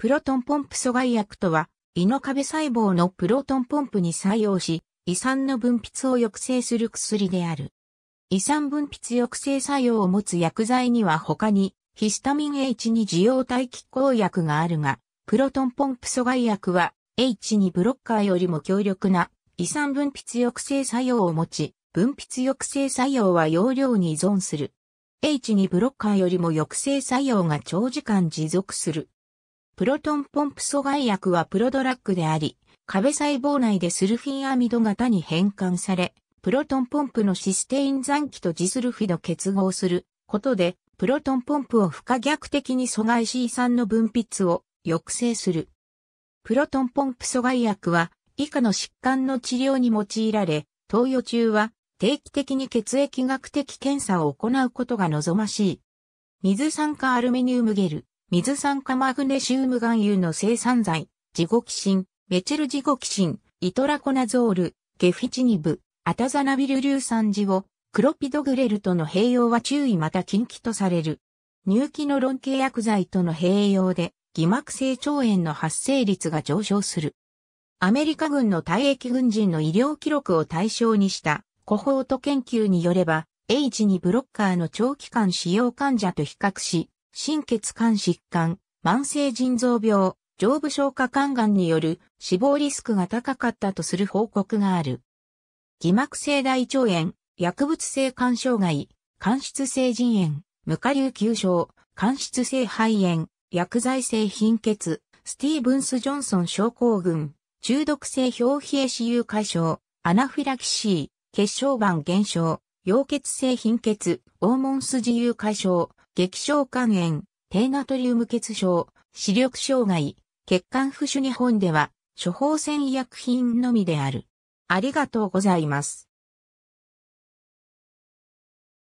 プロトンポンプ阻害薬とは、胃の壁細胞のプロトンポンプに作用し、胃酸の分泌を抑制する薬である。胃酸分泌抑制作用を持つ薬剤には他に、ヒスタミン H2 受容体拮抗薬があるが、プロトンポンプ阻害薬は H2 ブロッカーよりも強力な胃酸分泌抑制作用を持ち、分泌抑制作用は容量に依存する。H2 ブロッカーよりも抑制作用が長時間持続する。プロトンポンプ阻害薬はプロドラッグであり、壁細胞内でスルフィンアミド型に変換され、プロトンポンプのシステイン残機とジスルフィド結合することで、プロトンポンプを不可逆的に阻害 C3 の分泌を抑制する。プロトンポンプ阻害薬は以下の疾患の治療に用いられ、投与中は定期的に血液学的検査を行うことが望ましい。水酸化アルミニウムゲル、水酸化マグネシウム含有の生産剤、ジゴキシン、メチルジゴキシン、イトラコナゾール、ゲフィチニブ、アタザナビル硫酸ジオ、クロピドグレルとの併用は注意また禁忌とされる。乳気の論系薬剤との併用で、偽膜性腸炎の発生率が上昇する。アメリカ軍の退役軍人の医療記録を対象にしたコホート研究によれば、H2 ブロッカーの長期間使用患者と比較し、心血管疾患、慢性腎臓病、上部消化管癌による死亡リスクが高かったとする報告がある。偽膜性大腸炎、薬物性肝障害、間質性腎炎、無下流急症、間質性肺炎、薬剤性貧血、スティーブンス・ジョンソン症候群、中毒性表皮へ死有解消、アナフィラキシー、血小板減少、溶血性貧血、黄門筋由解消、激症肝炎、低ナトリウム血症、視力障害、血管浮腫日本では、処方箋医薬品のみである。ありがとうございます。